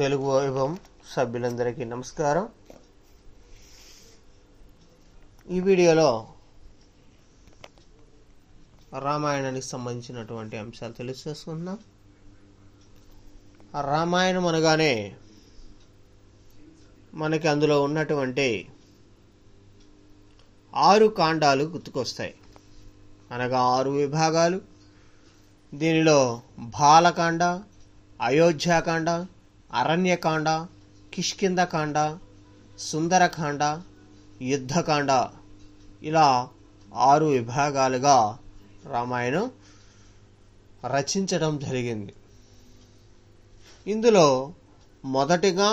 తెలుగు వైభవం సభ్యులందరికీ నమస్కారం ఈ వీడియోలో రామాయణానికి సంబంధించినటువంటి అంశాలు తెలియజేసుకుందాం రామాయణం అనగానే మనకి అందులో ఉన్నటువంటి ఆరు కాండాలు గుర్తుకొస్తాయి అనగా ఆరు విభాగాలు దీనిలో బాలకాండ అయోధ్యాకాండ అరణ్యకాండ కిష్కిందకాండ సుందరకాండ యుద్ధకాండ ఇలా ఆరు విభాగాలుగా రామాయణం రచించడం జరిగింది ఇందులో మొదటిగా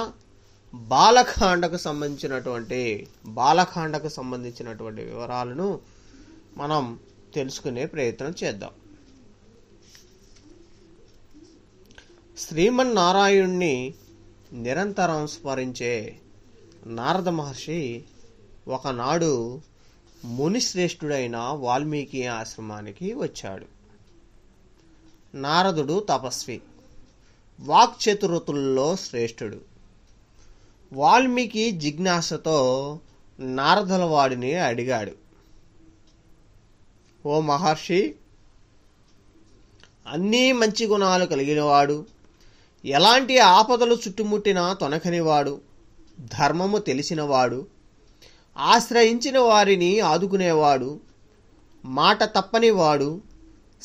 బాలకాండకు సంబంధించినటువంటి బాలకాండకు సంబంధించినటువంటి వివరాలను మనం తెలుసుకునే ప్రయత్నం చేద్దాం శ్రీమన్నారాయణుణ్ణి నిరంతరం స్మరించే నారద మహర్షి ఒకనాడు మునిశ్రేష్ఠుడైన వాల్మీకి ఆశ్రమానికి వచ్చాడు నారదుడు తపస్వి వాక్చతురతుల్లో శ్రేష్ఠుడు వాల్మీకి జిజ్ఞాసతో నారదుల వాడిని అడిగాడు ఓ మహర్షి అన్నీ మంచి గుణాలు కలిగినవాడు ఎలాంటి ఆపదలు చుట్టుముట్టినా తొనకనివాడు ధర్మము తెలిసినవాడు ఆశ్రయించిన వారిని ఆదుకునేవాడు మాట తప్పనివాడు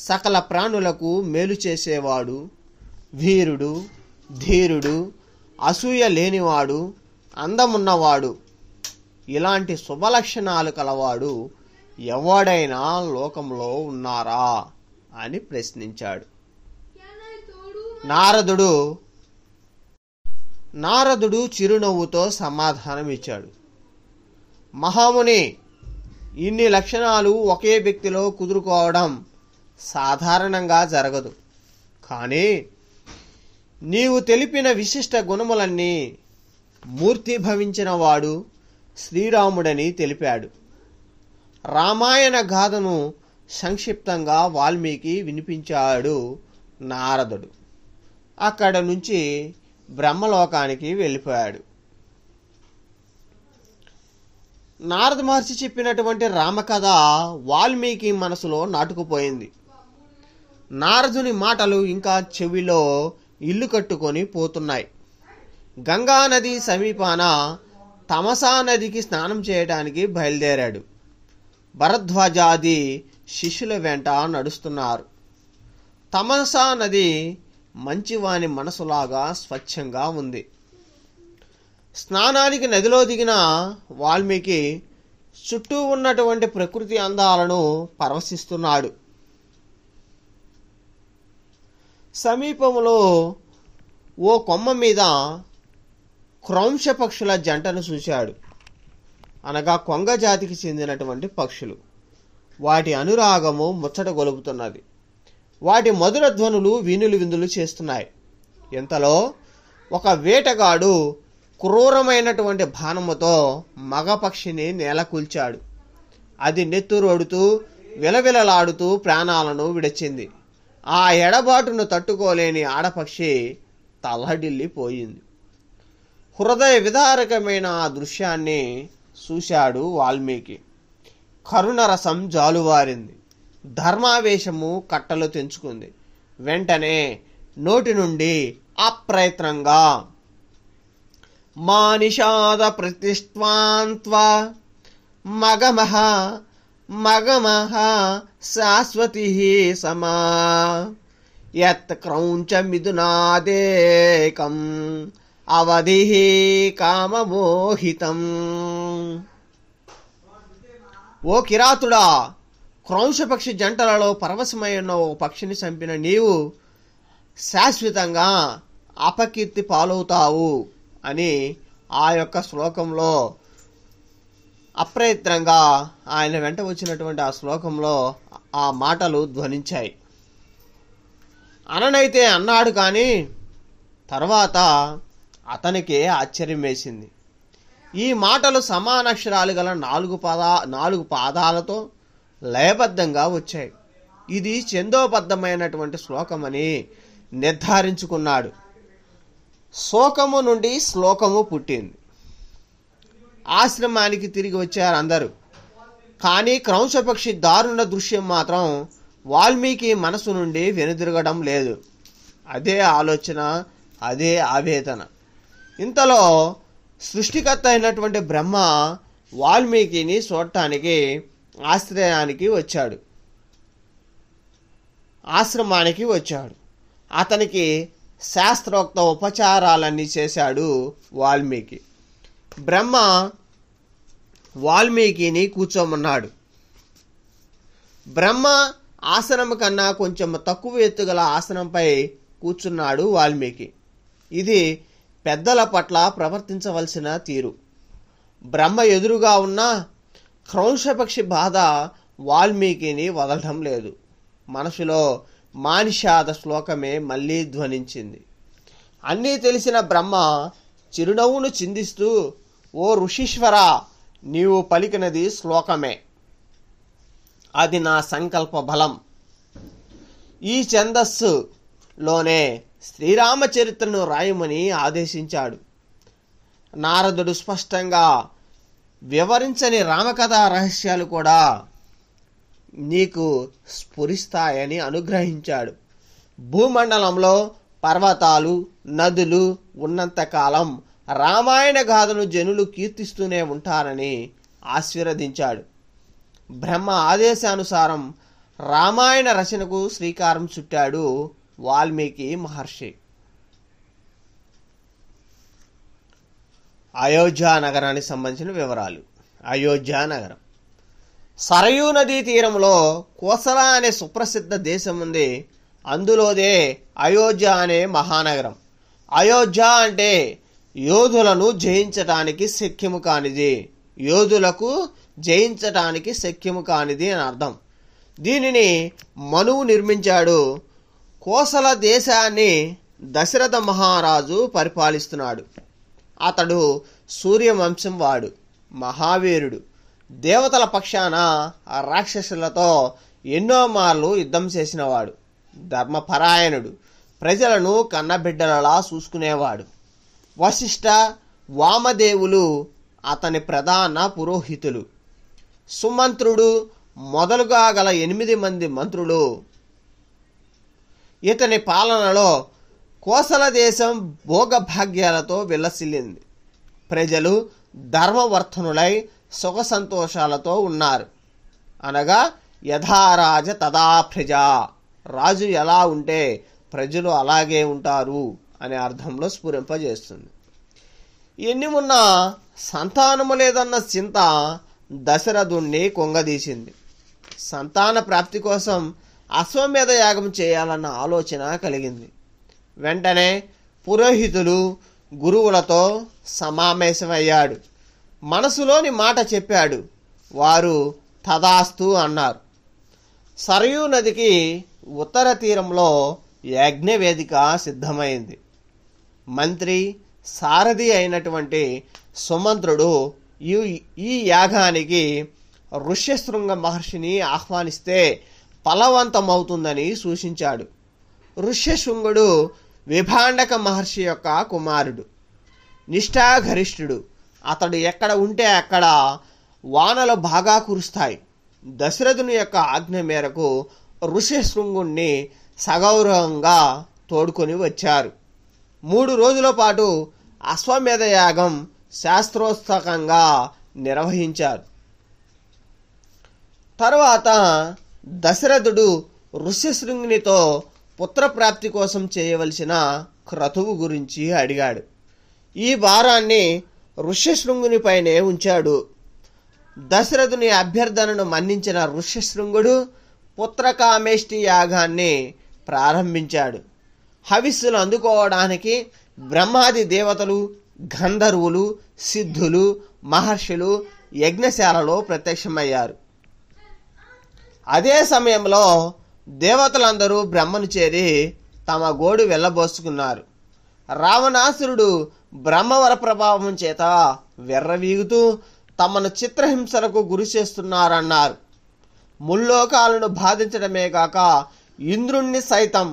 సకల ప్రాణులకు మేలు చేసేవాడు వీరుడు ధీరుడు అసూయ లేనివాడు అందమున్నవాడు ఇలాంటి శుభలక్షణాలు కలవాడు ఎవడైనా లోకంలో ఉన్నారా అని ప్రశ్నించాడు నారదుడు నారదుడు చిరునవ్వుతో సమాధానమిచ్చాడు మహాముని ఇన్ని లక్షణాలు ఒకే వ్యక్తిలో కుదురుకోవడం సాధారణంగా జరగదు కానీ నీవు తెలిపిన విశిష్ట గుణములన్నీ మూర్తిభవించిన వాడు శ్రీరాముడని తెలిపాడు రామాయణ గాథను సంక్షిప్తంగా వాల్మీకి వినిపించాడు నారదుడు అక్కడ నుంచి బ్రహ్మలోకానికి వెళ్ళిపోయాడు నారద మహర్షి చెప్పినటువంటి రామకథ వాల్మీకి మనసులో నాటుకుపోయింది నారదుని మాటలు ఇంకా చెవిలో ఇల్లు కట్టుకొని పోతున్నాయి గంగా నది సమీపాన తమసా నదికి స్నానం చేయడానికి బయలుదేరాడు భరద్వాజాది శిష్యుల వెంట నడుస్తున్నారు తమసా నది మంచివాని మనసులాగా స్వచ్ఛంగా ఉంది స్నానానికి నదిలో దిగిన వాల్మీకి చుట్టూ ఉన్నటువంటి ప్రకృతి అందాలను పరవశిస్తున్నాడు సమీపంలో ఓ కొమ్మ మీద క్రౌంశ పక్షుల జంటను చూశాడు అనగా కొంగ జాతికి చెందినటువంటి పక్షులు వాటి అనురాగము ముచ్చట గొలుపుతున్నది వాటి మధుర ధ్వనులు వీణులు విందులు చేస్తున్నాయి ఇంతలో ఒక వేటగాడు క్రూరమైనటువంటి బాణముతో మగపక్షిని నేలకూల్చాడు అది నెత్తురోడుతూ విలవిలలాడుతూ ప్రాణాలను విడిచింది ఆ ఎడబాటును తట్టుకోలేని ఆడపక్షి తల్లడిల్లిపోయింది హృదయ విదారకమైన ఆ దృశ్యాన్ని చూశాడు వాల్మీకి కరుణరసం జాలువారింది ధర్మావేశము కట్టలు తెంచుకుంది వెంటనే నోటి నుండి అప్రయత్నంగా మానిషాద ప్రతిష్ఠాంత్వ మగమహ మగమహ శాశ్వతి సమా యత్ క్రౌంచ మిథునాదేకం అవధి కామమోహితం ఓ కిరాతుడా క్రోంశపక్షి జంటలలో పరవశమైన ఓ పక్షిని చంపిన నీవు శాశ్వతంగా అపకీర్తి పాలవుతావు అని ఆ యొక్క శ్లోకంలో అప్రయత్నంగా ఆయన వెంట వచ్చినటువంటి ఆ శ్లోకంలో ఆ మాటలు ధ్వనించాయి అననైతే అన్నాడు కానీ తర్వాత అతనికే ఆశ్చర్యం వేసింది ఈ మాటలు సమానక్షరాలు గల నాలుగు పాద నాలుగు పాదాలతో లయబద్ధంగా వచ్చాయి ఇది చందోబద్ధమైనటువంటి శ్లోకమని నిర్ధారించుకున్నాడు శోకము నుండి శ్లోకము పుట్టింది ఆశ్రమానికి తిరిగి వచ్చారు అందరూ కానీ క్రౌంశపక్షి దారుణ దృశ్యం మాత్రం వాల్మీకి మనసు నుండి వెనుదిరగడం లేదు అదే ఆలోచన అదే ఆవేదన ఇంతలో సృష్టికర్త అయినటువంటి బ్రహ్మ వాల్మీకిని చూడటానికి ఆశ్రయానికి వచ్చాడు ఆశ్రమానికి వచ్చాడు అతనికి శాస్త్రోక్త ఉపచారాలన్నీ చేశాడు వాల్మీకి బ్రహ్మ వాల్మీకిని కూర్చోమన్నాడు బ్రహ్మ ఆసనం కన్నా కొంచెం తక్కువ ఎత్తుగల ఆసనంపై కూర్చున్నాడు వాల్మీకి ఇది పెద్దల పట్ల ప్రవర్తించవలసిన తీరు బ్రహ్మ ఎదురుగా ఉన్న క్రౌంశపక్షి బాధ వాల్మీకిని వదలడం లేదు మనసులో మానిషాద శ్లోకమే మళ్ళీ ధ్వనించింది అన్నీ తెలిసిన బ్రహ్మ చిరునవ్వును చిందిస్తూ ఓ ఋషీశ్వర నీవు పలికినది శ్లోకమే అది నా సంకల్ప బలం ఈ ఛందస్సులోనే శ్రీరామచరిత్రను రాయమని ఆదేశించాడు నారదుడు స్పష్టంగా వివరించని రామకథా రహస్యాలు కూడా నీకు స్ఫురిస్తాయని అనుగ్రహించాడు భూమండలంలో పర్వతాలు నదులు ఉన్నంతకాలం రామాయణ గాథను జనులు కీర్తిస్తూనే ఉంటారని ఆశీర్వదించాడు బ్రహ్మ ఆదేశానుసారం రామాయణ రచనకు శ్రీకారం చుట్టాడు వాల్మీకి మహర్షి అయోధ్య నగరానికి సంబంధించిన వివరాలు అయోధ్య నగరం సరయూ నదీ తీరంలో కోసల అనే సుప్రసిద్ధ దేశం ఉంది అందులోదే అయోధ్య అనే మహానగరం అయోధ్య అంటే యోధులను జయించటానికి శక్యము కానిది యోధులకు జయించటానికి శక్యము కానిది అని అర్థం దీనిని మనువు నిర్మించాడు కోసల దేశాన్ని దశరథ మహారాజు పరిపాలిస్తున్నాడు అతడు సూర్యవంశం వాడు మహావీరుడు దేవతల పక్షాన రాక్షసులతో ఎన్నో మార్లు యుద్ధం చేసినవాడు ధర్మపరాయణుడు ప్రజలను కన్నబిడ్డలలా చూసుకునేవాడు వశిష్ట వామదేవులు అతని ప్రధాన పురోహితులు సుమంత్రుడు మొదలుగా గల ఎనిమిది మంది మంత్రులు ఇతని పాలనలో కోసల దేశం భోగభాగ్యాలతో విలసిల్లింది ప్రజలు ధర్మవర్ధనులై సుఖ సంతోషాలతో ఉన్నారు అనగా యథారాజ తదా ప్రజ రాజు ఎలా ఉంటే ప్రజలు అలాగే ఉంటారు అనే అర్థంలో స్ఫురింపజేస్తుంది ఎన్ని ఉన్నా సంతానము లేదన్న చింత దశరథుణ్ణి కొంగదీసింది సంతాన ప్రాప్తి కోసం అశ్వమేధ యాగం చేయాలన్న ఆలోచన కలిగింది వెంటనే పురోహితులు గురువులతో సమావేశమయ్యాడు మనసులోని మాట చెప్పాడు వారు తదాస్తు అన్నారు సరయూ నదికి ఉత్తర తీరంలో యజ్ఞవేదిక సిద్ధమైంది మంత్రి సారథి అయినటువంటి సుమంత్రుడు ఈ ఈ యాగానికి ఋష్యశృంగ మహర్షిని ఆహ్వానిస్తే ఫలవంతమవుతుందని సూచించాడు ఋష్యశృంగుడు విభాండక మహర్షి యొక్క కుమారుడు నిష్ఠాగరిష్ఠుడు అతడు ఎక్కడ ఉంటే అక్కడ వానలు బాగా కురుస్తాయి దశరథుని యొక్క ఆజ్ఞ మేరకు ఋషిశృంగుణ్ణి సగౌరవంగా తోడుకొని వచ్చారు మూడు రోజుల పాటు అశ్వమేధ యాగం శాస్త్రోత్సకంగా నిర్వహించారు తర్వాత దశరథుడు ఋష్యశృంగినితో పుత్రప్రాప్తి కోసం చేయవలసిన క్రతువు గురించి అడిగాడు ఈ భారాన్ని ఋష్యశృంగునిపైనే ఉంచాడు దశరథుని అభ్యర్థనను మన్నించిన ఋష్యశృంగుడు పుత్రకామేష్టి యాగాన్ని ప్రారంభించాడు హవిస్సులు అందుకోవడానికి బ్రహ్మాది దేవతలు గంధర్వులు సిద్ధులు మహర్షులు యజ్ఞశాలలో ప్రత్యక్షమయ్యారు అదే సమయంలో దేవతలందరూ బ్రహ్మను చేరి తమ గోడు వెళ్ళబోసుకున్నారు రావణాసురుడు బ్రహ్మవర ప్రభావం చేత వెర్రవీగుతూ తమను చిత్రహింసలకు గురి చేస్తున్నారన్నారు ముల్లోకాలను బాధించడమే కాక ఇంద్రుణ్ణి సైతం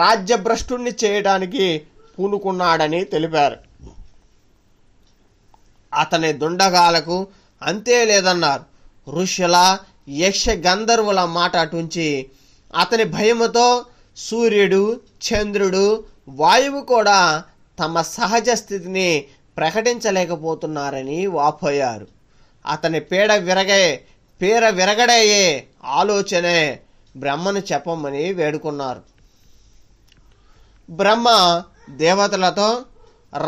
రాజ్యభ్రష్టుణ్ణి చేయడానికి పూనుకున్నాడని తెలిపారు అతని దుండగాలకు అంతే లేదన్నారు ఋషుల యక్ష గంధర్వుల మాట అటుంచి అతని భయముతో సూర్యుడు చంద్రుడు వాయువు కూడా తమ సహజ స్థితిని ప్రకటించలేకపోతున్నారని వాపోయారు అతని పీడ విరగే పేర విరగడయ్యే ఆలోచనే బ్రహ్మను చెప్పమని వేడుకున్నారు బ్రహ్మ దేవతలతో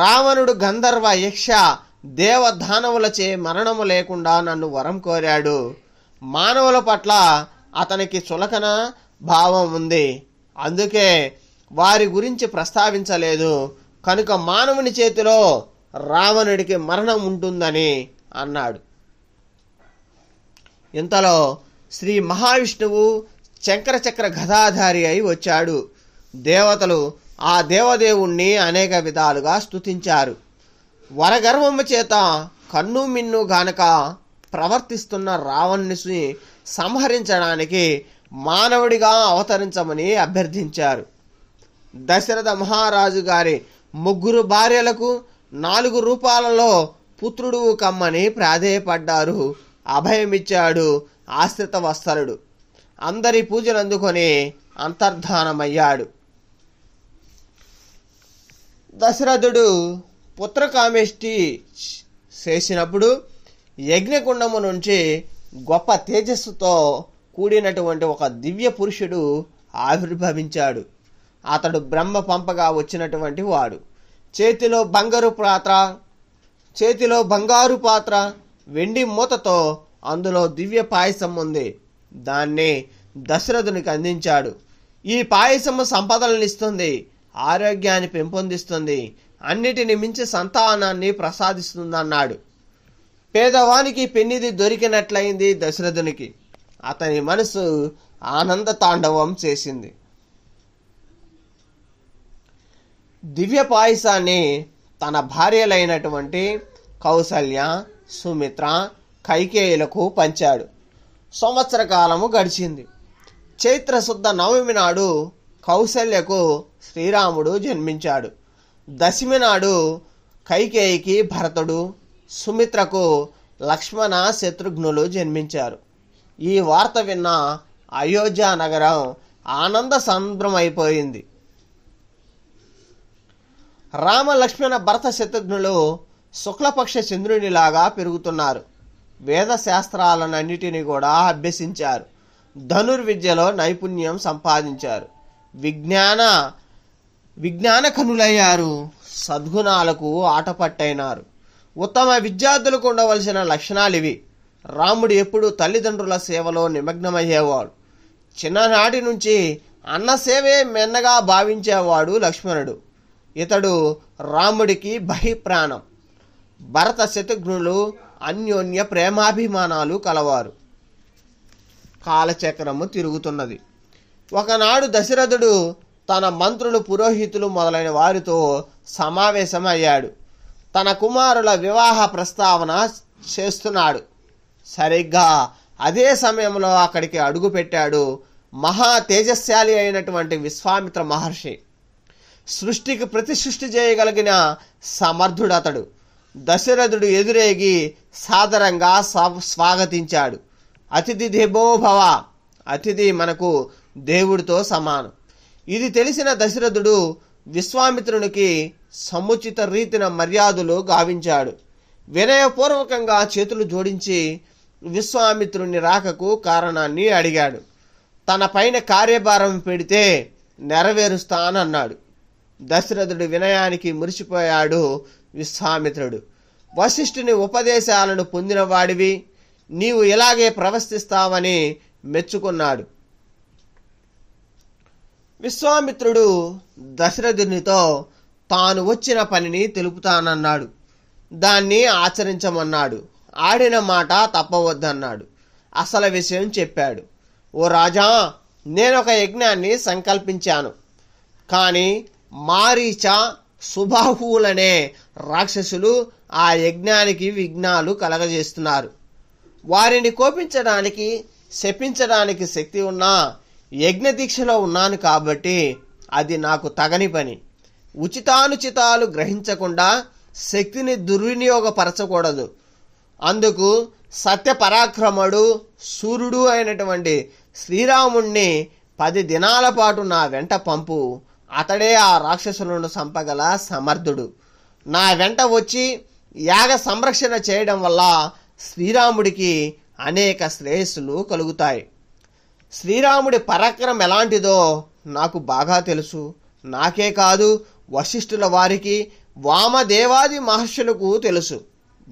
రావణుడు గంధర్వ యక్ష దేవదానవులచే మరణము లేకుండా నన్ను వరం కోరాడు మానవుల పట్ల అతనికి చులకన భావం ఉంది అందుకే వారి గురించి ప్రస్తావించలేదు కనుక మానవుని చేతిలో రావణుడికి మరణం ఉంటుందని అన్నాడు ఇంతలో శ్రీ మహావిష్ణువు చక్ర గదాధారి అయి వచ్చాడు దేవతలు ఆ దేవదేవుణ్ణి అనేక విధాలుగా స్తుతించారు వరగర్వము చేత కన్ను మిన్ను గానక ప్రవర్తిస్తున్న రావణ్ణి సంహరించడానికి మానవుడిగా అవతరించమని అభ్యర్థించారు దశరథ మహారాజు గారి ముగ్గురు భార్యలకు నాలుగు రూపాలలో పుత్రుడు కమ్మని ప్రాధేయపడ్డారు అభయమిచ్చాడు ఆశ్రిత వస్తరుడు అందరి పూజలు అందుకొని అంతర్ధానమయ్యాడు దశరథుడు పుత్రకామేష్టి చేసినప్పుడు యజ్ఞకుండము నుంచి గొప్ప తేజస్సుతో కూడినటువంటి ఒక దివ్య పురుషుడు ఆవిర్భవించాడు అతడు బ్రహ్మ పంపగా వచ్చినటువంటి వాడు చేతిలో బంగారు పాత్ర చేతిలో బంగారు పాత్ర వెండి మూతతో అందులో దివ్య పాయసం ఉంది దాన్ని దశరథునికి అందించాడు ఈ పాయసము సంపదలనిస్తుంది ఆరోగ్యాన్ని పెంపొందిస్తుంది అన్నిటిని మించి సంతానాన్ని ప్రసాదిస్తుందన్నాడు పేదవానికి పెన్నిది దొరికినట్లయింది దశరథునికి అతని మనసు ఆనంద తాండవం చేసింది దివ్య పాయసాన్ని తన భార్యలైనటువంటి కౌసల్య సుమిత్ర కైకేయులకు పంచాడు సంవత్సర కాలము గడిచింది చైత్రశుద్ధ నవమి నాడు కౌశల్యకు శ్రీరాముడు జన్మించాడు దశమి నాడు కైకేయికి భరతుడు సుమిత్రకు లక్ష్మణ శత్రుఘ్నులు జన్మించారు ఈ వార్త విన్న అయోధ్య నగరం ఆనంద సంద్రమైపోయింది రామలక్ష్మణ భరత శత్రుఘ్నులు శుక్లపక్ష చంద్రునిలాగా పెరుగుతున్నారు వేద శాస్త్రాలన్నిటినీ కూడా అభ్యసించారు ధనుర్విద్యలో నైపుణ్యం సంపాదించారు విజ్ఞాన విజ్ఞాన కనులయ్యారు సద్గుణాలకు ఆటపట్టైనారు ఉత్తమ విద్యార్థులకు ఉండవలసిన లక్షణాలు ఇవి రాముడు ఎప్పుడు తల్లిదండ్రుల సేవలో నిమగ్నమయ్యేవాడు చిన్ననాటి నుంచి అన్న సేవే మెన్నగా భావించేవాడు లక్ష్మణుడు ఇతడు రాముడికి బహిప్రాణం భరత శత్రుఘ్నులు అన్యోన్య ప్రేమాభిమానాలు కలవారు కాలచక్రము తిరుగుతున్నది ఒకనాడు దశరథుడు తన మంత్రులు పురోహితులు మొదలైన వారితో సమావేశమయ్యాడు తన కుమారుల వివాహ ప్రస్తావన చేస్తున్నాడు సరిగ్గా అదే సమయంలో అక్కడికి అడుగుపెట్టాడు మహా తేజస్శాలి అయినటువంటి విశ్వామిత్ర మహర్షి సృష్టికి ప్రతి సృష్టి చేయగలిగిన సమర్థుడు అతడు దశరథుడు ఎదురేగి సాదరంగా స్వాగతించాడు అతిథి దేవోభవ అతిథి మనకు దేవుడితో సమానం ఇది తెలిసిన దశరథుడు విశ్వామిత్రునికి సముచిత రీతిన మర్యాదలు గావించాడు వినయపూర్వకంగా చేతులు జోడించి విశ్వామిత్రుని రాకకు కారణాన్ని అడిగాడు తన పైన కార్యభారం పెడితే నెరవేరుస్తానన్నాడు దశరథుడు వినయానికి మురిసిపోయాడు విశ్వామిత్రుడు వశిష్ఠుని ఉపదేశాలను పొందినవాడివి నీవు ఇలాగే ప్రవర్తిస్తావని మెచ్చుకున్నాడు విశ్వామిత్రుడు దశరథునితో తాను వచ్చిన పనిని తెలుపుతానన్నాడు దాన్ని ఆచరించమన్నాడు ఆడిన మాట తప్పవద్దన్నాడు అసలు విషయం చెప్పాడు ఓ రాజా నేనొక యజ్ఞాన్ని సంకల్పించాను కానీ మారీచ సుబాహువులనే రాక్షసులు ఆ యజ్ఞానికి విఘ్నాలు కలగజేస్తున్నారు వారిని కోపించడానికి శపించడానికి శక్తి ఉన్నా యజ్ఞదీక్షలో ఉన్నాను కాబట్టి అది నాకు తగని పని ఉచితానుచితాలు గ్రహించకుండా శక్తిని దుర్వినియోగపరచకూడదు అందుకు సత్యపరాక్రముడు సూర్యుడు అయినటువంటి శ్రీరాముణ్ణి పది దినాల పాటు నా వెంట పంపు అతడే ఆ రాక్షసులను చంపగల సమర్థుడు నా వెంట వచ్చి యాగ సంరక్షణ చేయడం వల్ల శ్రీరాముడికి అనేక శ్రేయస్సులు కలుగుతాయి శ్రీరాముడి పరాక్రమం ఎలాంటిదో నాకు బాగా తెలుసు నాకే కాదు వశిష్ఠుల వారికి వామదేవాది మహర్షులకు తెలుసు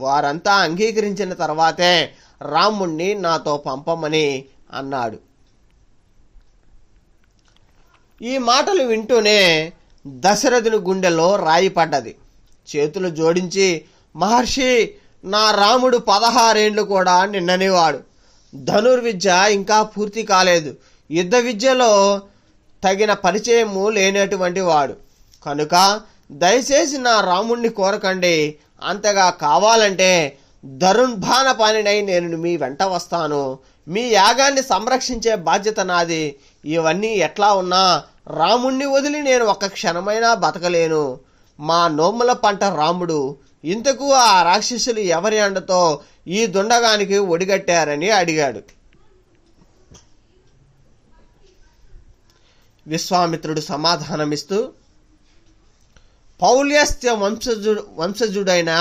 వారంతా అంగీకరించిన తర్వాతే రాముణ్ణి నాతో పంపమని అన్నాడు ఈ మాటలు వింటూనే దశరథుని గుండెలో రాయి పడ్డది చేతులు జోడించి మహర్షి నా రాముడు పదహారేండ్లు కూడా నిన్ననేవాడు ధనుర్విద్య ఇంకా పూర్తి కాలేదు యుద్ధ విద్యలో తగిన పరిచయము లేనటువంటి వాడు కనుక దయచేసి నా రాముణ్ణి కోరకండి అంతగా కావాలంటే పానినై నేను మీ వెంట వస్తాను మీ యాగాన్ని సంరక్షించే బాధ్యత నాది ఇవన్నీ ఎట్లా ఉన్నా రాముణ్ణి వదిలి నేను ఒక క్షణమైనా బతకలేను మా నోముల పంట రాముడు ఇంతకు ఆ రాక్షసులు ఎవరి అండతో ఈ దుండగానికి ఒడిగట్టారని అడిగాడు విశ్వామిత్రుడు సమాధానమిస్తూ పౌల్యస్త్య వంశజు వంశజుడైన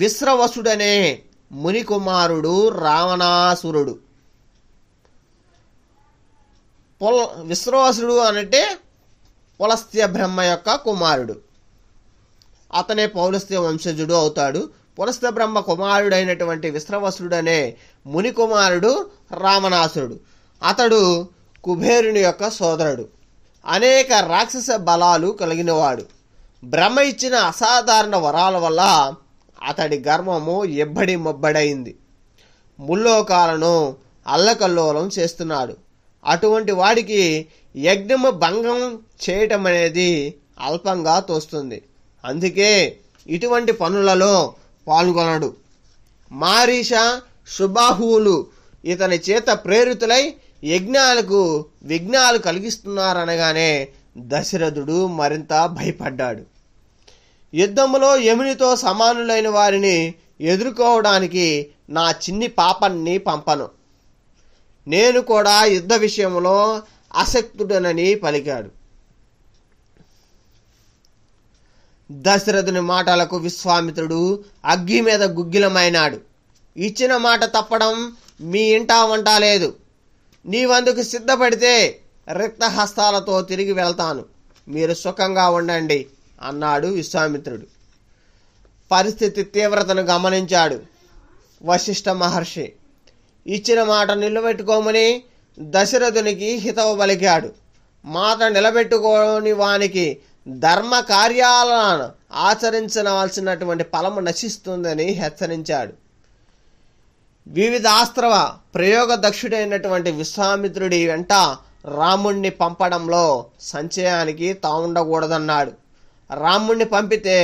విశ్రవసుడనే మునికుమారుడు రావణాసురుడు పొల విశ్రవసుడు అనంటే పులస్త్య బ్రహ్మ యొక్క కుమారుడు అతనే పౌలస్త్య వంశజుడు అవుతాడు పులస్త్య బ్రహ్మ కుమారుడైనటువంటి విశ్రవసుడు అనే ముని కుమారుడు రామణాసురుడు అతడు కుబేరుని యొక్క సోదరుడు అనేక రాక్షస బలాలు కలిగినవాడు బ్రహ్మ ఇచ్చిన అసాధారణ వరాల వల్ల అతడి గర్వము ఎబ్బడి మొబ్బడైంది ముల్లోకాలను అల్లకల్లోలం చేస్తున్నాడు అటువంటి వాడికి యజ్ఞము భంగం చేయటం అనేది అల్పంగా తోస్తుంది అందుకే ఇటువంటి పనులలో పాల్గొనడు మారీష సుబాహువులు ఇతని చేత ప్రేరితులై యజ్ఞాలకు విఘ్నాలు కలిగిస్తున్నారనగానే దశరథుడు మరింత భయపడ్డాడు యుద్ధములో యమునితో సమానులైన వారిని ఎదుర్కోవడానికి నా చిన్ని పాపన్ని పంపను నేను కూడా యుద్ధ విషయంలో అసక్తుడనని పలికాడు దశరథుని మాటలకు విశ్వామిత్రుడు అగ్గి మీద గుగ్గిలమైనాడు ఇచ్చిన మాట తప్పడం మీ ఇంటా వంట లేదు నీవందుకు సిద్ధపడితే రిక్తహస్తాలతో తిరిగి వెళ్తాను మీరు సుఖంగా ఉండండి అన్నాడు విశ్వామిత్రుడు పరిస్థితి తీవ్రతను గమనించాడు వశిష్ఠ మహర్షి ఇచ్చిన మాట నిలబెట్టుకోమని దశరథునికి హితవు పలికాడు మాట నిలబెట్టుకోని వానికి ధర్మ కార్యాలను ఆచరించవలసినటువంటి ఫలము నశిస్తుందని హెచ్చరించాడు ఆస్త్రవ ప్రయోగ దక్షుడైనటువంటి విశ్వామిత్రుడి వెంట రాముణ్ణి పంపడంలో సంచయానికి తాగుండకూడదన్నాడు రాముణ్ణి పంపితే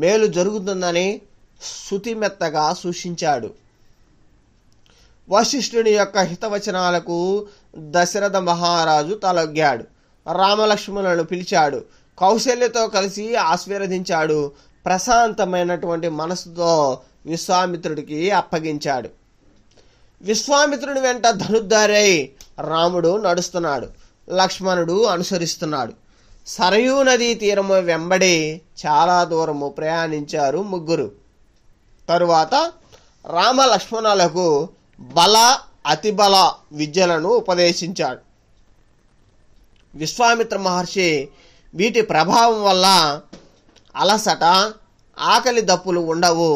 మేలు జరుగుతుందని శుతిమెత్తగా సూచించాడు వశిష్ఠుని యొక్క హితవచనాలకు దశరథ మహారాజు తలొగ్గాడు రామలక్ష్మణులను పిలిచాడు కౌశల్యతో కలిసి ఆశీర్వదించాడు ప్రశాంతమైనటువంటి మనసుతో విశ్వామిత్రుడికి అప్పగించాడు విశ్వామిత్రుడి వెంట ధనుద్ధారై రాముడు నడుస్తున్నాడు లక్ష్మణుడు అనుసరిస్తున్నాడు సరయూ నదీ తీరము వెంబడి చాలా దూరము ప్రయాణించారు ముగ్గురు తరువాత రామలక్ష్మణులకు బల అతిబల విద్యలను ఉపదేశించాడు విశ్వామిత్ర మహర్షి వీటి ప్రభావం వల్ల అలసట ఆకలి దప్పులు ఉండవు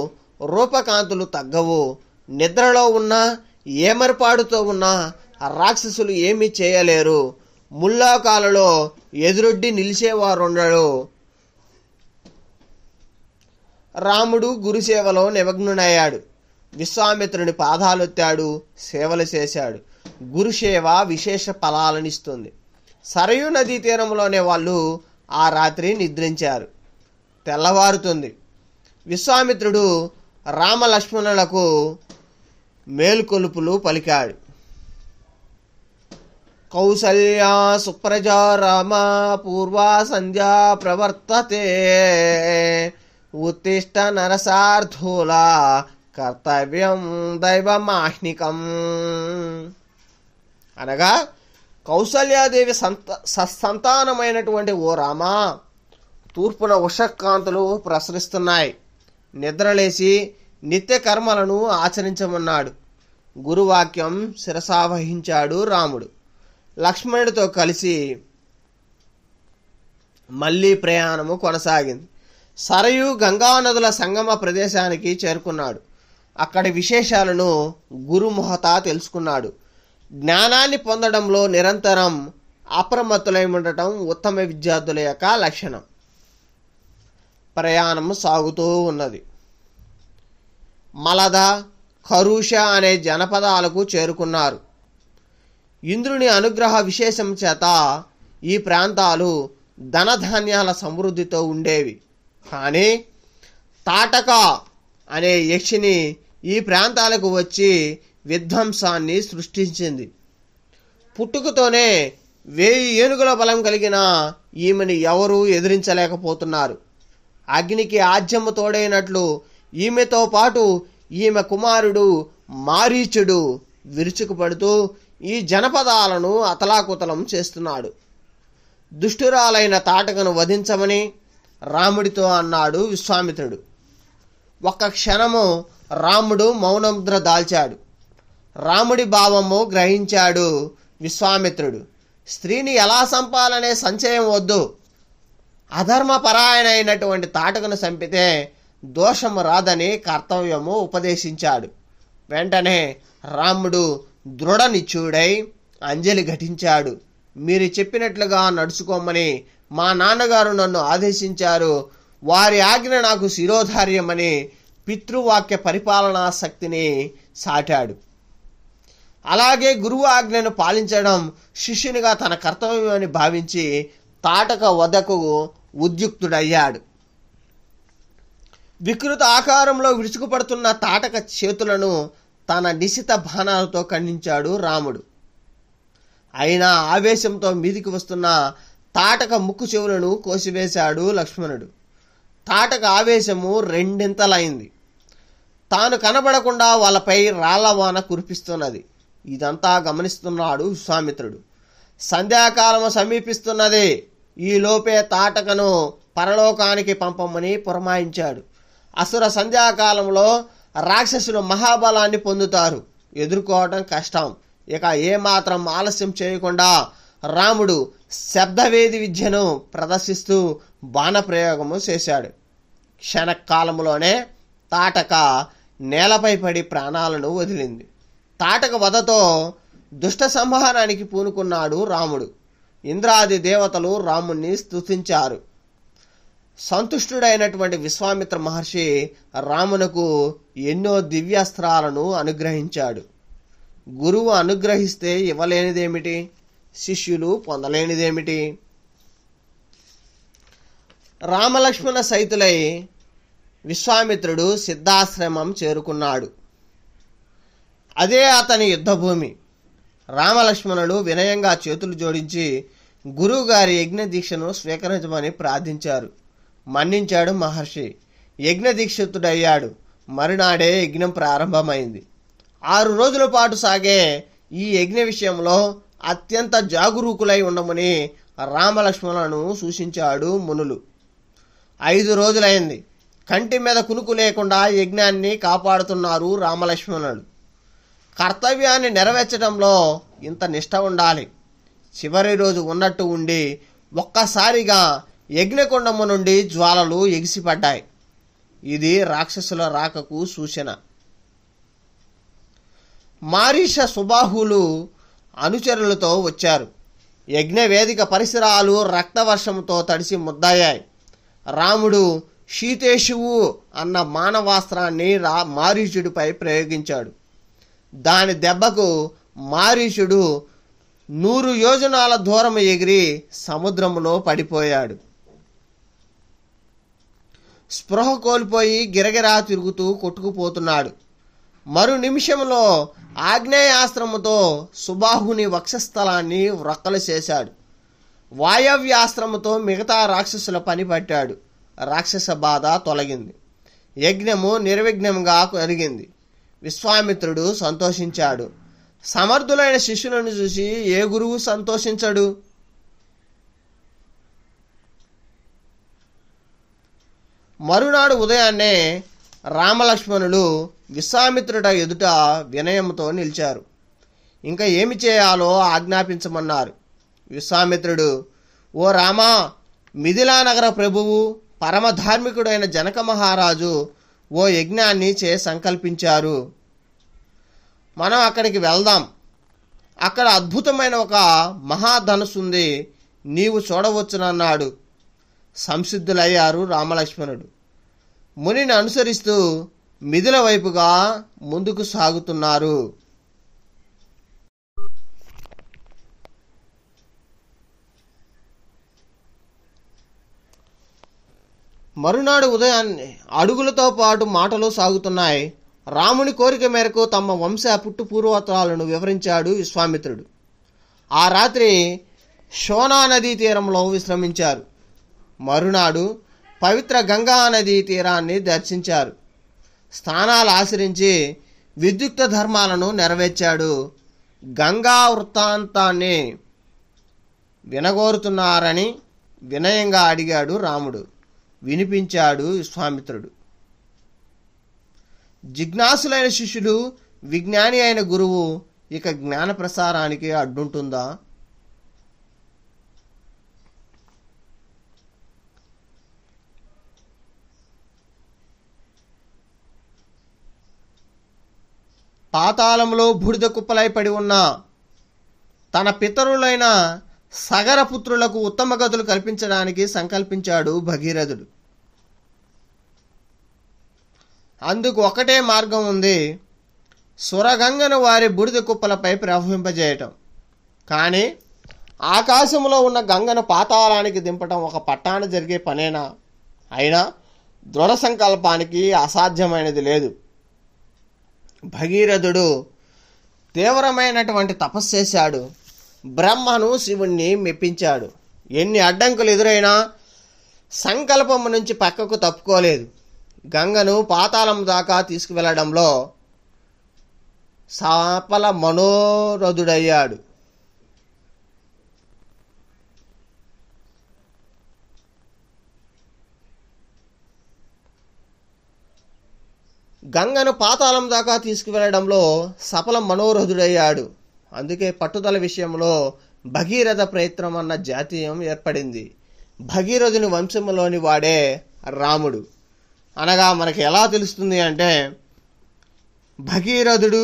రూపకాంతులు తగ్గవు నిద్రలో ఉన్నా ఏమరిపాడుతో ఉన్నా రాక్షసులు ఏమీ చేయలేరు ముల్లాకాలలో ఎదురొడ్డి నిలిచేవారుండడు రాముడు గురుసేవలో నిమగ్నుడయ్యాడు విశ్వామిత్రుని పాదాలొత్తాడు సేవలు చేశాడు గురుసేవ విశేష ఫలాలనిస్తుంది సరయు నదీ తీరంలోనే వాళ్ళు ఆ రాత్రి నిద్రించారు తెల్లవారుతుంది విశ్వామిత్రుడు రామలక్ష్మణులకు మేలుకొలుపులు పలికాడు కౌసల్యా సుప్రజా రామ పూర్వా సంధ్యా ప్రవర్తతే ఉత్తిష్ట నరసార్థూల కర్తవ్యం దైవమాహ్నికం అనగా కౌసల్యాదేవి సంత సంతానమైనటువంటి ఓ రామా తూర్పున ఉషకాంతులు ప్రసరిస్తున్నాయి నిద్రలేసి నిత్య కర్మలను ఆచరించమన్నాడు గురువాక్యం శిరసావహించాడు రాముడు లక్ష్మణుడితో కలిసి మళ్ళీ ప్రయాణము కొనసాగింది సరయు గంగానదుల సంగమ ప్రదేశానికి చేరుకున్నాడు అక్కడి విశేషాలను గురుమొహతా తెలుసుకున్నాడు జ్ఞానాన్ని పొందడంలో నిరంతరం అప్రమత్తులై ఉండటం ఉత్తమ విద్యార్థుల యొక్క లక్షణం ప్రయాణం సాగుతూ ఉన్నది మలద ఖరూష అనే జనపదాలకు చేరుకున్నారు ఇంద్రుని అనుగ్రహ విశేషం చేత ఈ ప్రాంతాలు ధనధాన్యాల సమృద్ధితో ఉండేవి కానీ తాటక అనే యక్షిని ఈ ప్రాంతాలకు వచ్చి విధ్వంసాన్ని సృష్టించింది పుట్టుకతోనే వేయి ఏనుగుల బలం కలిగిన ఈమెను ఎవరూ ఎదిరించలేకపోతున్నారు అగ్నికి ఆజ్యము తోడైనట్లు ఈమెతో పాటు ఈమె కుమారుడు మారీచుడు విరుచుకుపడుతూ ఈ జనపదాలను అతలాకుతలం చేస్తున్నాడు దుష్టురాలైన తాటకను వధించమని రాముడితో అన్నాడు విశ్వామిత్రుడు ఒక్క క్షణము రాముడు మౌనముద్ర దాల్చాడు రాముడి భావము గ్రహించాడు విశ్వామిత్రుడు స్త్రీని ఎలా చంపాలనే సంచయం వద్దు అధర్మపరాయణైనటువంటి తాటకను చంపితే దోషము రాదని కర్తవ్యము ఉపదేశించాడు వెంటనే రాముడు దృఢ అంజలి ఘటించాడు మీరు చెప్పినట్లుగా నడుచుకోమని మా నాన్నగారు నన్ను ఆదేశించారు వారి ఆజ్ఞ నాకు శిరోధార్యమని పితృవాక్య పరిపాలనా శక్తిని సాటాడు అలాగే గురువు ఆజ్ఞను పాలించడం శిష్యునిగా తన కర్తవ్యమని భావించి తాటక వదకు ఉద్యుక్తుడయ్యాడు వికృత ఆకారంలో విరుచుకుపడుతున్న తాటక చేతులను తన నిశిత బాణాలతో ఖండించాడు రాముడు అయినా ఆవేశంతో మీదికి వస్తున్న తాటక ముక్కు చెవులను కోసివేశాడు లక్ష్మణుడు తాటక ఆవేశము రెండింతలైంది తాను కనబడకుండా వాళ్ళపై రాళ్లవాన కురిపిస్తున్నది ఇదంతా గమనిస్తున్నాడు విశ్వామిత్రుడు సంధ్యాకాలము సమీపిస్తున్నదే ఈలోపే తాటకను పరలోకానికి పంపమని పురమాయించాడు అసుర సంధ్యాకాలంలో రాక్షసులు మహాబలాన్ని పొందుతారు ఎదుర్కోవటం కష్టం ఇక ఏమాత్రం ఆలస్యం చేయకుండా రాముడు శబ్దవేది విద్యను ప్రదర్శిస్తూ బాణప్రయోగము చేశాడు క్షణకాలంలోనే తాటక నేలపై పడి ప్రాణాలను వదిలింది తాటక వధతో దుష్ట సంహారానికి పూనుకున్నాడు రాముడు ఇంద్రాది దేవతలు రాముణ్ణి స్తుతించారు సంతుష్టుడైనటువంటి విశ్వామిత్ర మహర్షి రామునకు ఎన్నో దివ్యాస్త్రాలను అనుగ్రహించాడు గురువు అనుగ్రహిస్తే ఇవ్వలేనిదేమిటి శిష్యులు పొందలేనిదేమిటి రామలక్ష్మణ సైతులై విశ్వామిత్రుడు సిద్ధాశ్రమం చేరుకున్నాడు అదే అతని యుద్ధభూమి రామలక్ష్మణుడు వినయంగా చేతులు జోడించి గురువుగారి యజ్ఞ దీక్షను స్వీకరించమని ప్రార్థించారు మన్నించాడు మహర్షి దీక్షితుడయ్యాడు మరునాడే యజ్ఞం ప్రారంభమైంది ఆరు రోజుల పాటు సాగే ఈ యజ్ఞ విషయంలో అత్యంత జాగరూకులై ఉండమని రామలక్ష్మణులను సూచించాడు మునులు ఐదు రోజులైంది కంటి మీద కునుకు లేకుండా యజ్ఞాన్ని కాపాడుతున్నారు రామలక్ష్మణులు కర్తవ్యాన్ని నెరవేర్చడంలో ఇంత నిష్ట ఉండాలి చివరి రోజు ఉన్నట్టు ఉండి ఒక్కసారిగా యజ్ఞకొండము నుండి జ్వాలలు ఎగిసిపడ్డాయి ఇది రాక్షసుల రాకకు సూచన మారీష సుబాహులు అనుచరులతో వచ్చారు యజ్ఞవేదిక పరిసరాలు రక్తవర్షంతో తడిసి ముద్దయ్యాయి రాముడు శీతేశువు అన్న మానవాస్త్రాన్ని రా మారీషుడిపై ప్రయోగించాడు దాని దెబ్బకు మారీషుడు నూరు యోజనాల దూరం ఎగిరి సముద్రంలో పడిపోయాడు స్పృహ కోల్పోయి గిరగిరా తిరుగుతూ కొట్టుకుపోతున్నాడు మరు నిమిషంలో ఆగ్నేయాస్త్రముతో సుబాహుని వక్షస్థలాన్ని వ్రక్కలు చేశాడు వాయవ్యాస్త్రముతో మిగతా రాక్షసుల పని పట్టాడు రాక్షస బాధ తొలగింది యజ్ఞము నిర్విఘ్నంగా కలిగింది విశ్వామిత్రుడు సంతోషించాడు సమర్థులైన శిష్యులను చూసి ఏ గురువు సంతోషించడు మరునాడు ఉదయాన్నే రామలక్ష్మణులు విశ్వామిత్రుడ ఎదుట వినయంతో నిలిచారు ఇంకా ఏమి చేయాలో ఆజ్ఞాపించమన్నారు విశ్వామిత్రుడు ఓ రామా మిథిలానగర ప్రభువు పరమధార్మికుడైన జనక మహారాజు ఓ యజ్ఞాన్ని చే సంకల్పించారు మనం అక్కడికి వెళ్దాం అక్కడ అద్భుతమైన ఒక మహాధనుసు ఉంది నీవు చూడవచ్చునన్నాడు సంసిద్ధులయ్యారు రామలక్ష్మణుడు మునిని అనుసరిస్తూ మిథుల వైపుగా ముందుకు సాగుతున్నారు మరునాడు ఉదయాన్నే అడుగులతో పాటు మాటలు సాగుతున్నాయి రాముని కోరిక మేరకు తమ వంశ పుట్టు పూర్వోత్తరాలను వివరించాడు విశ్వామిత్రుడు ఆ రాత్రి షోనా నదీ తీరంలో విశ్రమించారు మరునాడు పవిత్ర గంగా నదీ తీరాన్ని దర్శించారు స్థానాలు ఆశ్రయించి విద్యుక్త ధర్మాలను నెరవేర్చాడు గంగా వృత్తాంతాన్ని వినగోరుతున్నారని వినయంగా అడిగాడు రాముడు వినిపించాడు విశ్వామిత్రుడు జిజ్ఞాసులైన శిష్యులు విజ్ఞాని అయిన గురువు ఇక జ్ఞాన ప్రసారానికి అడ్డుంటుందా పాతాళంలో బూడిద కుప్పలై పడి ఉన్న తన పితరులైన సగరపుత్రులకు ఉత్తమ గతులు కల్పించడానికి సంకల్పించాడు భగీరథుడు అందుకు ఒకటే మార్గం ఉంది సురగంగను వారి బుడిద కుప్పలపై ప్రవహింపజేయటం కానీ ఆకాశంలో ఉన్న గంగను పాతాళానికి దింపటం ఒక పట్టాన జరిగే పనేనా అయినా దృఢ సంకల్పానికి అసాధ్యమైనది లేదు భగీరథుడు తీవ్రమైనటువంటి తపస్సు చేశాడు బ్రహ్మను శివుణ్ణి మెప్పించాడు ఎన్ని అడ్డంకులు ఎదురైనా సంకల్పం నుంచి పక్కకు తప్పుకోలేదు గంగను పాతాళం దాకా తీసుకువెళ్లడంలో సాపల మనోరథుడయ్యాడు గంగను పాతాళం దాకా తీసుకువెళ్లడంలో సఫల మనోరథుడయ్యాడు అందుకే పట్టుదల విషయంలో భగీరథ ప్రయత్నం అన్న జాతీయం ఏర్పడింది భగీరథుని వంశంలోని వాడే రాముడు అనగా మనకి ఎలా తెలుస్తుంది అంటే భగీరథుడు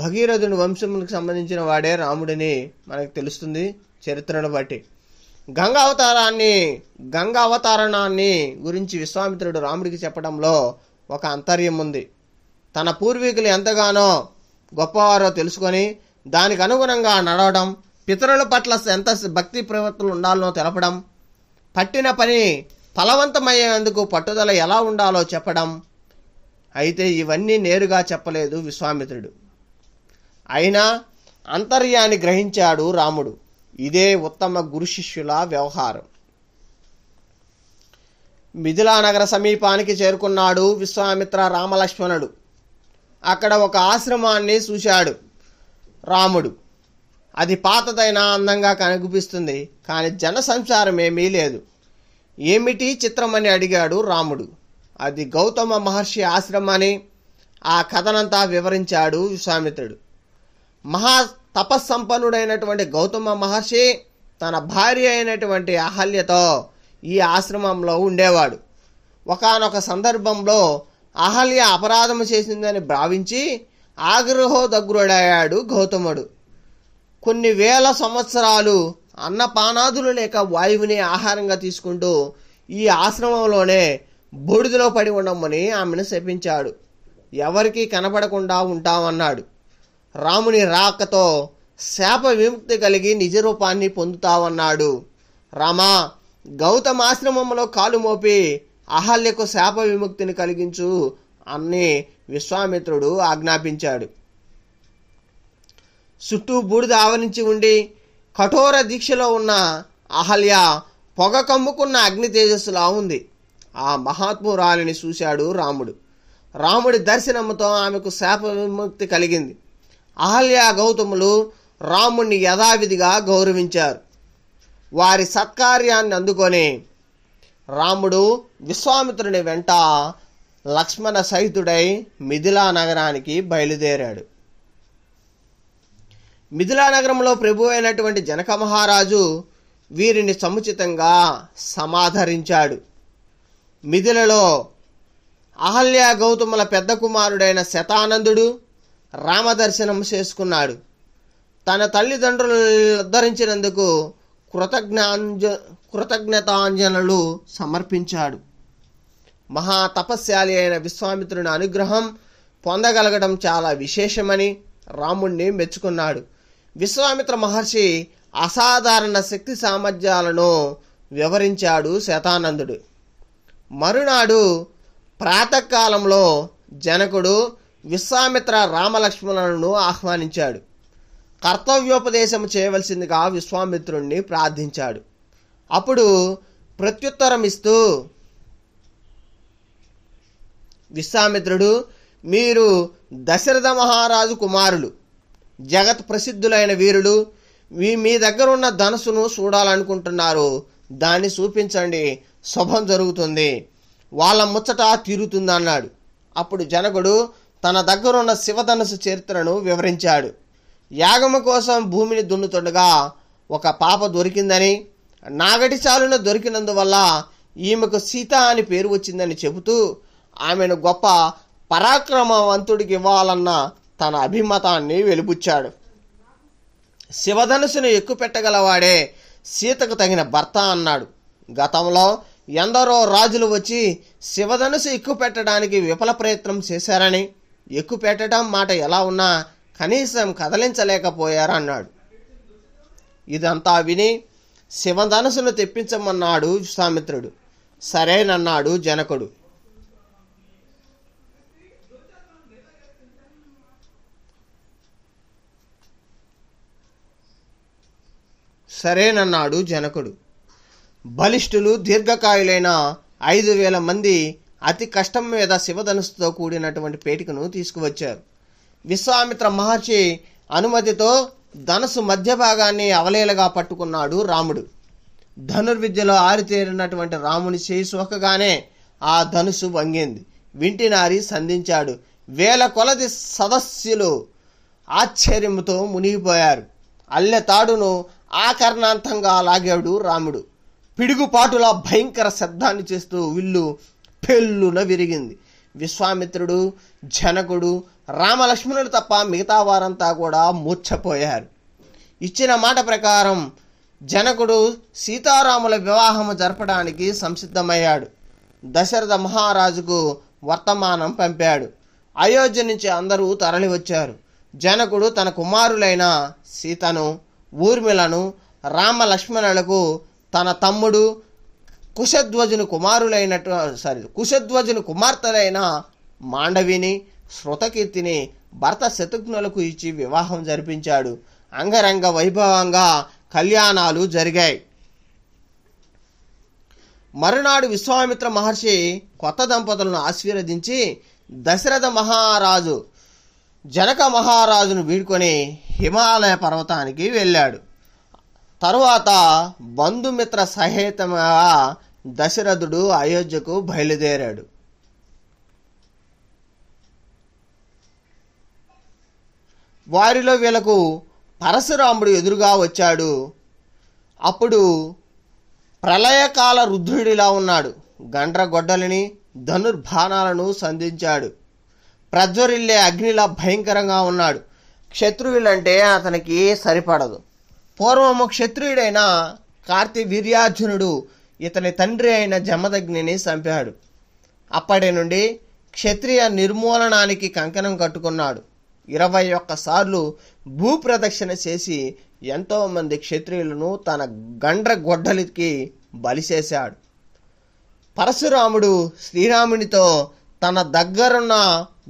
భగీరథుని వంశములకు సంబంధించిన వాడే రాముడిని మనకు తెలుస్తుంది చరిత్రను బట్టి గంగా అవతారాన్ని గంగా అవతారణాన్ని గురించి విశ్వామిత్రుడు రాముడికి చెప్పడంలో ఒక అంతర్యం ఉంది తన పూర్వీకులు ఎంతగానో గొప్పవారో తెలుసుకొని దానికి అనుగుణంగా నడవడం పితరుల పట్ల ఎంత భక్తి ప్రవర్తనలు ఉండాలనో తెలపడం పట్టిన పని ఫలవంతమయ్యేందుకు పట్టుదల ఎలా ఉండాలో చెప్పడం అయితే ఇవన్నీ నేరుగా చెప్పలేదు విశ్వామిత్రుడు అయినా అంతర్యాన్ని గ్రహించాడు రాముడు ఇదే ఉత్తమ గురు శిష్యుల వ్యవహారం మిథిలా నగర సమీపానికి చేరుకున్నాడు విశ్వామిత్ర రామలక్ష్మణుడు అక్కడ ఒక ఆశ్రమాన్ని చూశాడు రాముడు అది పాతదైనా అందంగా కనిపిస్తుంది కానీ జన సంచారం ఏమీ లేదు ఏమిటి చిత్రమని అడిగాడు రాముడు అది గౌతమ మహర్షి ఆశ్రమని ఆ కథనంతా వివరించాడు విశ్వామిత్రుడు మహా తపస్సంపన్నుడైనటువంటి గౌతమ మహర్షి తన భార్య అయినటువంటి అహల్యతో ఈ ఆశ్రమంలో ఉండేవాడు ఒకనొక సందర్భంలో అహల్య అపరాధం చేసిందని భావించి ఆగ్రహోదగ్రుడయ్యాడు గౌతముడు కొన్ని వేల సంవత్సరాలు అన్నపానాదులు లేక వాయువుని ఆహారంగా తీసుకుంటూ ఈ ఆశ్రమంలోనే బూడిదలో పడి ఉండమని ఆమెను శపించాడు ఎవరికీ కనపడకుండా ఉంటామన్నాడు రాముని రాకతో శాప విముక్తి కలిగి నిజరూపాన్ని పొందుతావన్నాడు రామా గౌతమాశ్రమంలో కాలు మోపి అహల్యకు శాప విముక్తిని కలిగించు అని విశ్వామిత్రుడు ఆజ్ఞాపించాడు చుట్టూ బూడిద ఆవరించి ఉండి కఠోర దీక్షలో ఉన్న అహల్య పొగ కమ్ముకున్న అగ్ని తేజస్సులా ఉంది ఆ మహాత్మురాలిని చూశాడు రాముడు రాముడి దర్శనంతో ఆమెకు శాప విముక్తి కలిగింది అహల్యా గౌతములు రాముణ్ణి యథావిధిగా గౌరవించారు వారి సత్కార్యాన్ని అందుకొని రాముడు విశ్వామిత్రుని వెంట లక్ష్మణ సహితుడై మిథిలా నగరానికి బయలుదేరాడు మిథిలా నగరంలో ప్రభు అయినటువంటి జనక మహారాజు వీరిని సముచితంగా సమాధరించాడు మిథిలలో అహల్యా గౌతముల పెద్ద కుమారుడైన శతానందుడు రామదర్శనం చేసుకున్నాడు తన తల్లిదండ్రులు ధరించినందుకు కృతజ్ఞాంజ కృతజ్ఞతాంజనలు సమర్పించాడు మహా అయిన విశ్వామిత్రుని అనుగ్రహం పొందగలగడం చాలా విశేషమని రాముణ్ణి మెచ్చుకున్నాడు విశ్వామిత్ర మహర్షి అసాధారణ శక్తి సామర్థ్యాలను వివరించాడు శతానందుడు మరునాడు ప్రాతకాలంలో జనకుడు విశ్వామిత్ర రామలక్ష్మణులను ఆహ్వానించాడు కర్తవ్యోపదేశం చేయవలసిందిగా విశ్వామిత్రుణ్ణి ప్రార్థించాడు అప్పుడు ప్రత్యుత్తరం ఇస్తూ విశ్వామిత్రుడు మీరు దశరథ మహారాజు కుమారులు జగత్ ప్రసిద్ధులైన వీరులు మీ మీ దగ్గర ఉన్న ధనసును చూడాలనుకుంటున్నారు దాన్ని చూపించండి శుభం జరుగుతుంది వాళ్ళ ముచ్చట తీరుతుందన్నాడు అప్పుడు జనకుడు తన దగ్గరున్న శివధనుసు చరిత్రను వివరించాడు యాగము కోసం భూమిని దున్నుతుండగా ఒక పాప దొరికిందని నాగటి చాలున దొరికినందువల్ల ఈమెకు సీత అని పేరు వచ్చిందని చెబుతూ ఆమెను గొప్ప పరాక్రమవంతుడికి ఇవ్వాలన్న తన అభిమతాన్ని వెలిపుచ్చాడు శివధనుసును ఎక్కుపెట్టగలవాడే సీతకు తగిన భర్త అన్నాడు గతంలో ఎందరో రాజులు వచ్చి శివధనుసు ఎక్కుపెట్టడానికి విఫల ప్రయత్నం చేశారని ఎక్కుపెట్టడం మాట ఎలా ఉన్నా కనీసం కదలించలేకపోయారన్నాడు ఇదంతా విని శివధనసును తెప్పించమన్నాడు విశ్వామిత్రుడు సరేనన్నాడు జనకుడు సరేనన్నాడు జనకుడు బలిష్ఠులు దీర్ఘకాయులైన ఐదు వేల మంది అతి కష్టం మీద శివధనుసుతో కూడినటువంటి పేటికను తీసుకువచ్చారు విశ్వామిత్ర మహర్షి అనుమతితో ధనుసు మధ్య భాగాన్ని అవలేలగా పట్టుకున్నాడు రాముడు ధనుర్విద్యలో ఆరితేరినటువంటి రాముని చేయి సోకగానే ఆ ధనుసు వంగింది వింటినారి సంధించాడు వేల కొలది సదస్సులు ఆశ్చర్యంతో మునిగిపోయారు అల్లె తాడును ఆకరణాంతంగా లాగాడు రాముడు పిడుగుపాటులా భయంకర శబ్దాన్ని చేస్తూ విల్లు పెళ్ళున విరిగింది విశ్వామిత్రుడు జనకుడు రామలక్ష్మణుడు తప్ప మిగతా వారంతా కూడా మూర్చపోయారు ఇచ్చిన మాట ప్రకారం జనకుడు సీతారాముల వివాహము జరపడానికి సంసిద్ధమయ్యాడు దశరథ మహారాజుకు వర్తమానం పంపాడు అయోధ్య నుంచి అందరూ తరలివచ్చారు జనకుడు తన కుమారులైన సీతను ఊర్మిలను రామలక్ష్మణులకు తన తమ్ముడు కుశధ్వజుని కుమారులైన సారీ కుశధ్వజుని కుమార్తెలైన మాండవిని శృతకీర్తిని భర్త శత్రుఘ్నులకు ఇచ్చి వివాహం జరిపించాడు అంగరంగ వైభవంగా కళ్యాణాలు జరిగాయి మరునాడు విశ్వామిత్ర మహర్షి కొత్త దంపతులను ఆశీర్వదించి దశరథ మహారాజు జనక మహారాజును వీడుకొని హిమాలయ పర్వతానికి వెళ్ళాడు తరువాత బంధుమిత్ర సహేతంగా దశరథుడు అయోధ్యకు బయలుదేరాడు వారిలో వీళ్ళకు పరశురాముడు ఎదురుగా వచ్చాడు అప్పుడు ప్రళయకాల రుద్రుడిలా ఉన్నాడు గండ్రగొడ్డలిని ధనుర్భాణాలను సంధించాడు ప్రజ్వరిల్లే అగ్నిలా భయంకరంగా ఉన్నాడు క్షత్రువులంటే అతనికి సరిపడదు పూర్వము క్షత్రియుడైన కార్తీ వీర్యార్జునుడు ఇతని తండ్రి అయిన జమదగ్నిని చంపాడు అప్పటి నుండి క్షత్రియ నిర్మూలనానికి కంకణం కట్టుకున్నాడు ఇరవై ఒక్కసార్లు భూప్రదక్షిణ చేసి ఎంతోమంది క్షత్రియులను తన గండ్ర గొడ్డలికి బలిసేశాడు పరశురాముడు శ్రీరామునితో తన దగ్గరున్న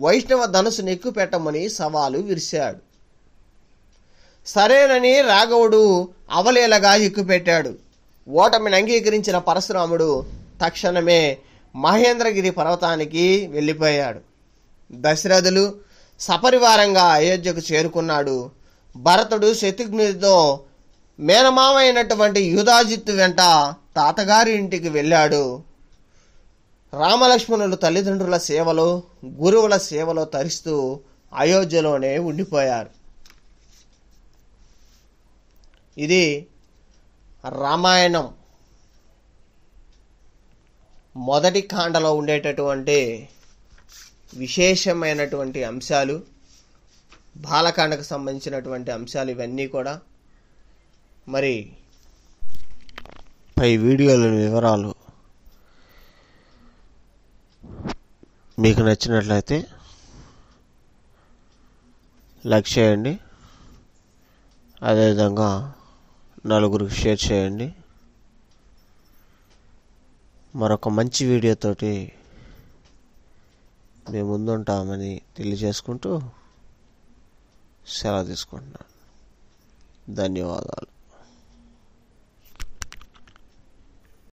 వైష్ణవ ధనుసు నెక్కు పెట్టమని సవాలు విరిశాడు సరేనని రాఘవుడు అవలేలగా ఎక్కుపెట్టాడు ఓటమిని అంగీకరించిన పరశురాముడు తక్షణమే మహేంద్రగిరి పర్వతానికి వెళ్ళిపోయాడు దశరథులు సపరివారంగా అయోధ్యకు చేరుకున్నాడు భరతుడు శత్రుఘ్నుడితో మేనమామ అయినటువంటి యుధాజిత్తు వెంట తాతగారి ఇంటికి వెళ్ళాడు రామలక్ష్మణులు తల్లిదండ్రుల సేవలో గురువుల సేవలో తరిస్తూ అయోధ్యలోనే ఉండిపోయారు ఇది రామాయణం మొదటి కాండలో ఉండేటటువంటి విశేషమైనటువంటి అంశాలు బాలకాండకు సంబంధించినటువంటి అంశాలు ఇవన్నీ కూడా మరి పై వీడియోల వివరాలు మీకు నచ్చినట్లయితే లైక్ చేయండి అదేవిధంగా నలుగురికి షేర్ చేయండి మరొక మంచి వీడియోతోటి మేము ముందుంటామని తెలియజేసుకుంటూ సెలవు తీసుకుంటున్నాను ధన్యవాదాలు